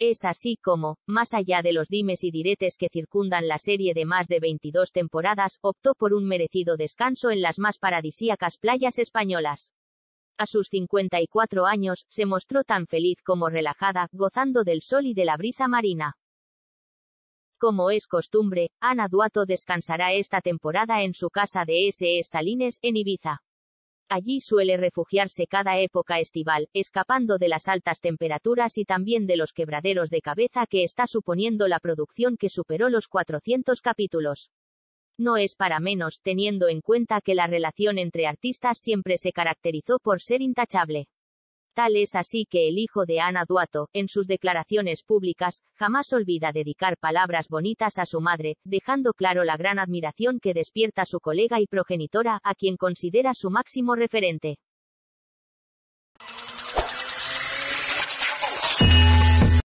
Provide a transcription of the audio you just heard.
Es así como, más allá de los dimes y diretes que circundan la serie de más de 22 temporadas, optó por un merecido descanso en las más paradisíacas playas españolas. A sus 54 años, se mostró tan feliz como relajada, gozando del sol y de la brisa marina. Como es costumbre, Ana Duato descansará esta temporada en su casa de SS Salines, en Ibiza. Allí suele refugiarse cada época estival, escapando de las altas temperaturas y también de los quebraderos de cabeza que está suponiendo la producción que superó los 400 capítulos. No es para menos, teniendo en cuenta que la relación entre artistas siempre se caracterizó por ser intachable. Tal es así que el hijo de Ana Duato, en sus declaraciones públicas, jamás olvida dedicar palabras bonitas a su madre, dejando claro la gran admiración que despierta su colega y progenitora, a quien considera su máximo referente.